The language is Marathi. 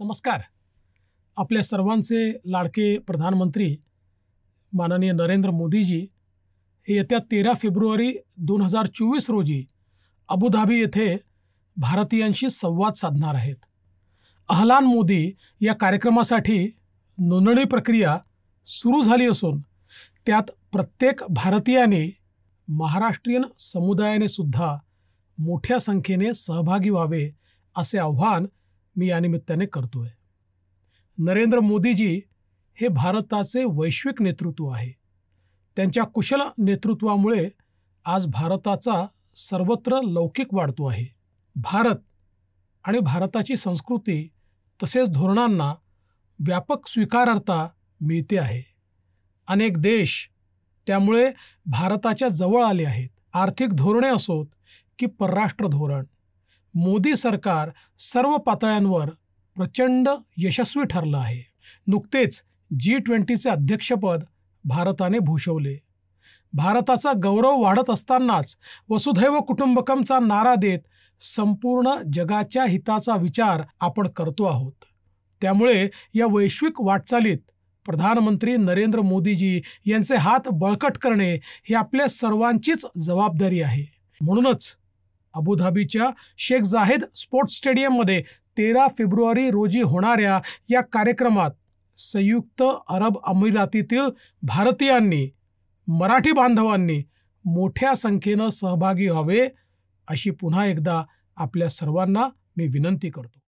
नमस्कार आपल्या सर्वांचे लाडके प्रधानमंत्री माननीय नरेंद्र मोदीजी हे येत्या तेरा फेब्रुवारी दोन हजार चोवीस रोजी अबुधाबी येथे भारतीयांशी संवाद साधणार आहेत अहलान मोदी या कार्यक्रमासाठी नोंदणी प्रक्रिया सुरू झाली असून त्यात प्रत्येक भारतीयाने महाराष्ट्रीयन समुदायाने सुद्धा मोठ्या संख्येने सहभागी व्हावे असे आव्हान मी या निमित्ताने करतो आहे नरेंद्र मोदीजी हे भारताचे वैश्विक नेतृत्व आहे त्यांच्या कुशल नेतृत्वामुळे आज भारताचा सर्वत्र लौकिक वाढतो आहे भारत आणि भारताची संस्कृती तसेच धोरणांना व्यापक स्वीकारार्थ मिळते आहे अनेक देश त्यामुळे भारताच्या जवळ आले आहेत आर्थिक धोरणे असोत की परराष्ट्र धोरण मोदी सरकार सर्व पातळ्यांवर प्रचंड यशस्वी ठरलं आहे नुकतेच जी ट्वेंटीचे अध्यक्षपद भारताने भूषवले भारताचा गौरव वाढत असतानाच वसुधैव कुटुंबकमचा नारा देत संपूर्ण जगाच्या हिताचा विचार आपण करतो आहोत त्यामुळे या वैश्विक वाटचालीत प्रधानमंत्री नरेंद्र मोदीजी यांचे हात बळकट करणे ही आपल्या सर्वांचीच जबाबदारी आहे म्हणूनच अबुधाबीच्या शेख जाहेद स्पोर्ट्स स्टेडियममध्ये तेरा फेब्रुवारी रोजी होणाऱ्या या कार्यक्रमात संयुक्त अरब अमिरातीतील भारतीयांनी मराठी बांधवांनी मोठ्या संख्येनं सहभागी व्हावे अशी पुन्हा एकदा आपल्या सर्वांना मी विनंती करतो